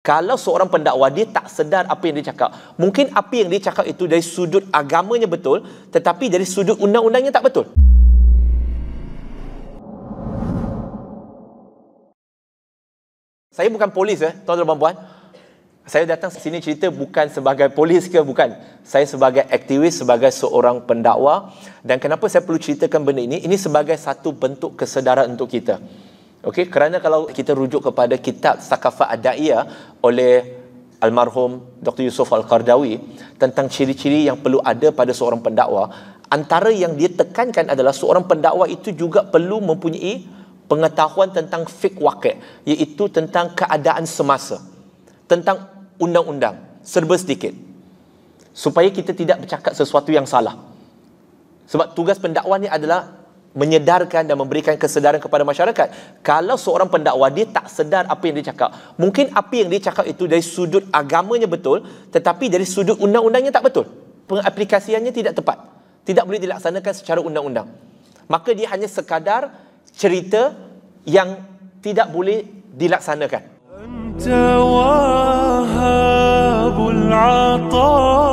Kalau seorang pendakwa dia tak sedar apa yang dia cakap, mungkin apa yang dia cakap itu dari sudut agamanya betul, tetapi dari sudut undang-undangnya tak betul. Saya bukan polis eh, tuan-tuan dan puan. Saya datang sini cerita bukan sebagai polis ke bukan. Saya sebagai aktivis, sebagai seorang pendakwa dan kenapa saya perlu ceritakan benda ini? Ini sebagai satu bentuk kesedaran untuk kita. Okey, kerana kalau kita rujuk kepada kitab Sakafa Adaiya oleh almarhum Dr. Yusuf Al-Qardawi tentang ciri-ciri yang perlu ada pada seorang pendakwa, antara yang dia tekankan adalah seorang pendakwa itu juga perlu mempunyai pengetahuan tentang fiqh waqi', iaitu tentang keadaan semasa, tentang undang-undang, serba sedikit. Supaya kita tidak bercakap sesuatu yang salah. Sebab tugas pendakwa ni adalah menyedarkan dan memberikan kesedaran kepada masyarakat. Kalau seorang pendakwa dia tak sedar apa yang dia cakap, mungkin apa yang dia cakap itu dari sudut agamanya betul, tetapi dari sudut undang-undangnya tak betul. Pengaplikasiannya tidak tepat. Tidak boleh dilaksanakan secara undang-undang. Maka dia hanya sekadar cerita yang tidak boleh dilaksanakan. Anta wahabul